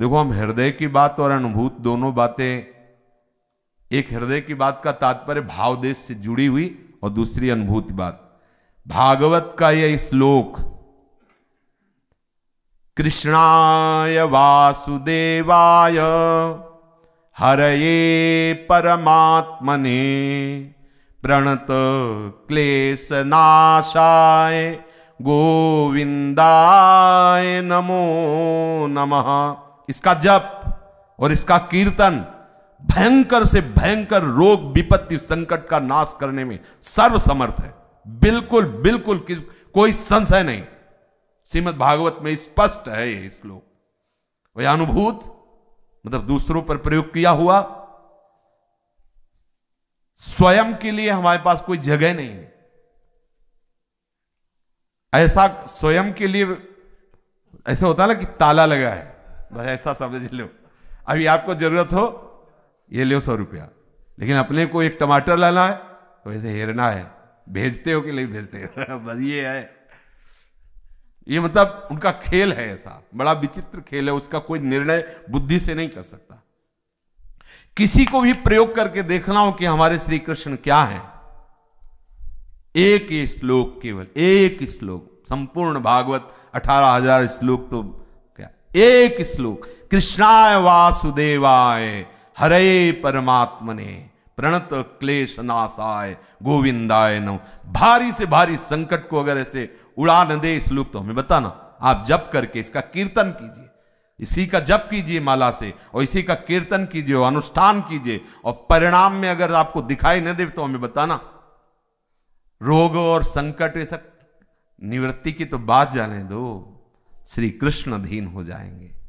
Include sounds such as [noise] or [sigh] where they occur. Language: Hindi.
देखो हम हृदय की बात और अनुभूत दोनों बातें एक हृदय की बात का तात्पर्य भावदेश से जुड़ी हुई और दूसरी अनुभूत बात भागवत का यह श्लोक कृष्णाय वासुदेवाय हरये परमात्मने प्रणत नाशाय गोविंदाय नमो नमः इसका जप और इसका कीर्तन भयंकर से भयंकर रोग विपत्ति संकट का नाश करने में सर्वसमर्थ है बिल्कुल बिल्कुल किस, कोई संशय नहीं श्रीमद भागवत में स्पष्ट है ये श्लोक वह अनुभूत मतलब दूसरों पर प्रयोग किया हुआ स्वयं के लिए हमारे पास कोई जगह नहीं है ऐसा स्वयं के लिए ऐसा होता है ना कि ताला लगा है बस ऐसा समझ लो अभी आपको जरूरत हो ये लो सौ रुपया लेकिन अपने को एक टमाटर लाना है तो ऐसे हेरना है भेजते हो कि नहीं भेजते हो [laughs] बस ये है ये मतलब उनका खेल है ऐसा बड़ा विचित्र खेल है उसका कोई निर्णय बुद्धि से नहीं कर सकता किसी को भी प्रयोग करके देखना हो कि हमारे श्री कृष्ण क्या है एक श्लोक केवल एक श्लोक संपूर्ण भागवत अठारह हजार श्लोक तो एक श्लोक कृष्णाय वासुदेवाय हरे परमात्मने प्रणत क्लेश नाशाय गोविंदाय नम भारी से भारी संकट को अगर ऐसे उड़ा न दे श्लोक तो हमें बताना आप जप करके इसका कीर्तन कीजिए इसी का जप कीजिए माला से और इसी का कीर्तन कीजिए और अनुष्ठान कीजिए और परिणाम में अगर आपको दिखाई न दे तो हमें बताना रोग और संकट ये सब निवृत्ति की तो बात जाने दो श्री कृष्ण अधीन हो जाएंगे